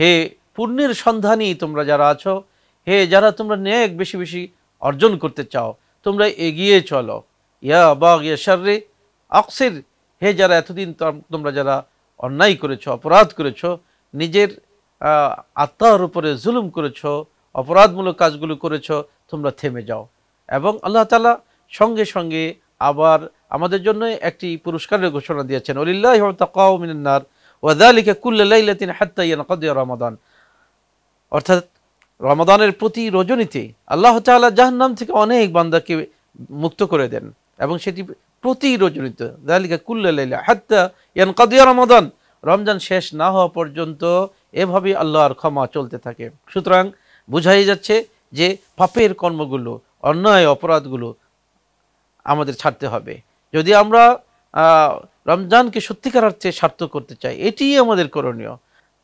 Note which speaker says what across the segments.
Speaker 1: হে পুণ্যের সন্ধানী তোমরা যারা আছো হে যারা তোমরা ন্যায় বেশি বেশি অর্জন করতে চাও তোমরা এগিয়ে চলো ইয়া বা ইয়াসারে অক্সের হে যারা এতদিন তোমরা যারা অন্যায় করেছো অপরাধ করেছ নিজের আত্মার উপরে জুলুম করেছো অপরাধমূলক কাজগুলো করেছো তোমরা থেমে যাও এবং আল্লাহ তালা সঙ্গে সঙ্গে আবার আমাদের জন্য একটি পুরস্কারের ঘোষণা দিয়েছেন অলিল্লাহ তকাও মিনার ওয়াদালিকা কুল্লাইলাতিন হাত্তাইয়ান কদিয়া রমাদান অর্থাৎ রমাদানের প্রতি রজনীতে আল্লাহ তালা জাহান্নাম থেকে অনেক বান্দাকে মুক্ত করে দেন এবং সেটি প্রতি রজনীতে দালিকা লাইলা হাত্তা ইয়ান কদিয়া রমাদান রমজান শেষ না হওয়া পর্যন্ত এভাবে আল্লাহর ক্ষমা চলতে থাকে সুতরাং বুঝাই যাচ্ছে যে পাপের কর্মগুলো অন্যায় অপরাধগুলো আমাদের ছাড়তে হবে যদি আমরা রমজানকে সত্যিকার অর্থে সার্থক করতে চাই এটিই আমাদের করণীয়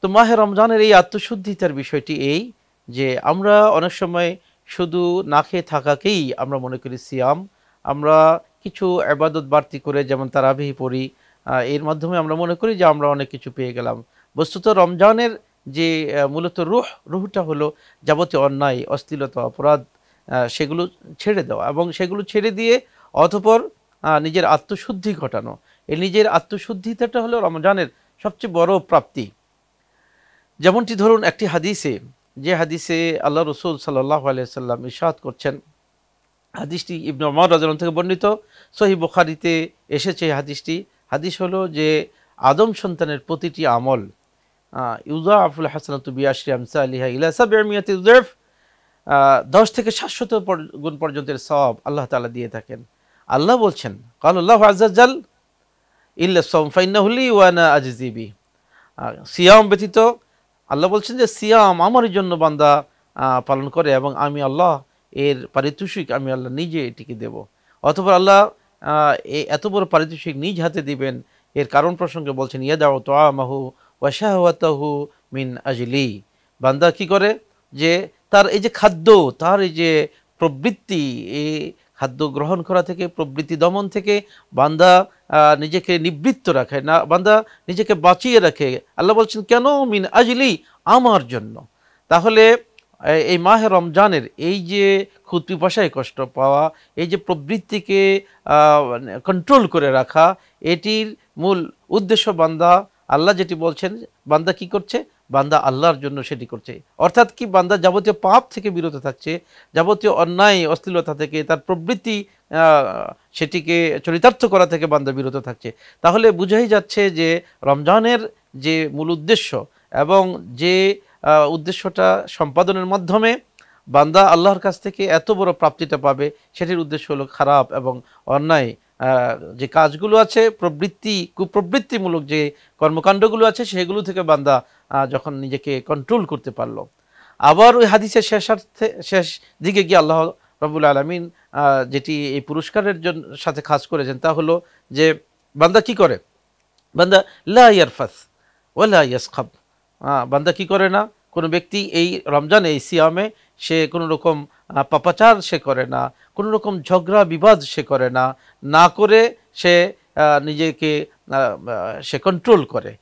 Speaker 1: তো মাহে রমজানের এই আত্মশুদ্ধিতার বিষয়টি এই যে আমরা অনেক সময় শুধু না খেয়ে থাকাকেই আমরা মনে করি সিয়াম আমরা কিছু আবাদত বাড়তি করে যেমন তারাবিহি পড়ি এর মাধ্যমে আমরা মনে করি যে আমরা অনেক কিছু পেয়ে গেলাম বস্তুত রমজানের যে মূলত রুহ রুহটা হলো যাবতীয় অন্যায় অশ্লীলতা অপরাধ সেগুলো ছেড়ে দেওয়া এবং সেগুলো ছেড়ে দিয়ে অথপর নিজের আত্মশুদ্ধি ঘটানো এই নিজের আত্মশুদ্ধিটা হলো রমজানের সবচেয়ে বড় প্রাপ্তি যেমনটি ধরুন একটি হাদিসে যে হাদিসে আল্লাহ রসুল সাল্লাহ আলিয়াল্লাম ইসাদ করছেন হাদিসটি ইবনু অমর রাজন থেকে বর্ণিত সহি বুখারিতে এসেছে হাদিসটি হাদিস হলো যে আদম সন্তানের প্রতিটি আমল ইউজা আফুল হাসানাত বিয়াশ্রী আমসা আলিহা ইলাসা বেমিয়াত ইউজেফ দশ থেকে সাতশত গুণ পর্যন্তের সব আল্লাহ তালা দিয়ে থাকেন আল্লাহ বলছেন কাল্লাহ আজাল ইল্লা সোমফাইনাহুলি ওয়ানা আজিজিবি সিয়াম ব্যতীত আল্লাহ বলছেন যে সিয়াম আমার জন্য বান্দা পালন করে এবং আমি আল্লাহ এর পারিতোষিক আমি আল্লাহ নিজে এটিকে দেব অথবা আল্লাহ এত বড় পারিতোষিক নিজ হাতে দিবেন এর কারণ প্রসঙ্গে বলছেন দাও তো আহু ওয়াশাহতাহু মিন আজলি বান্দা কি করে যে তার এই যে খাদ্য তার এই যে প্রবৃত্তি এ খাদ্য গ্রহণ করা থেকে প্রবৃত্তি দমন থেকে বান্দা নিজেকে নিবৃত্ত রাখে না বান্দা নিজেকে বাঁচিয়ে রাখে আল্লাহ বলছেন কেন মিন আজলি আমার জন্য তাহলে এই মাহে রমজানের এই যে ক্ষুদ্র পিপাসায় কষ্ট পাওয়া এই যে প্রবৃত্তিকে কন্ট্রোল করে রাখা এটির মূল উদ্দেশ্য বান্দা আল্লাহ যেটি বলছেন বান্দা কি করছে বান্দা আল্লাহর জন্য সেটি করছে অর্থাৎ কি বান্দা যাবতীয় পাপ থেকে বিরত থাকছে যাবতীয় অন্যায় অশ্লীলতা থেকে তার প্রবৃত্তি সেটিকে চরিতার্থ করা থেকে বান্দা বিরত থাকছে তাহলে বুঝাই যাচ্ছে যে রমজানের যে মূল উদ্দেশ্য এবং যে উদ্দেশ্যটা সম্পাদনের মাধ্যমে বান্দা আল্লাহর কাছ থেকে এত বড় প্রাপ্তিটা পাবে সেটির উদ্দেশ্য হলো খারাপ এবং অন্যায় যে কাজগুলো আছে প্রবৃত্তি কুপ্রবৃত্তিমূলক যে কর্মকাণ্ডগুলো আছে সেগুলো থেকে বান্দা যখন নিজেকে কন্ট্রোল করতে পারলো আবার ওই হাদিসের শেষার্থে শেষ দিকে গিয়ে আল্লাহ রবুল আলমিন যেটি এই পুরস্কারের জন্য সাথে খাস করেছেন তা হলো যে বান্দা কি করে বান্দা লা ইয়ারফাস ওলা ইয়াসখাব বান্দা কি করে না কোনো ব্যক্তি এই রমজানে এই সিয়ামে সে কোনো রকম পাপাচার সে করে না কোনো রকম ঝগড়া বিবাদ সে করে না না করে সে নিজেকে সে কন্ট্রোল করে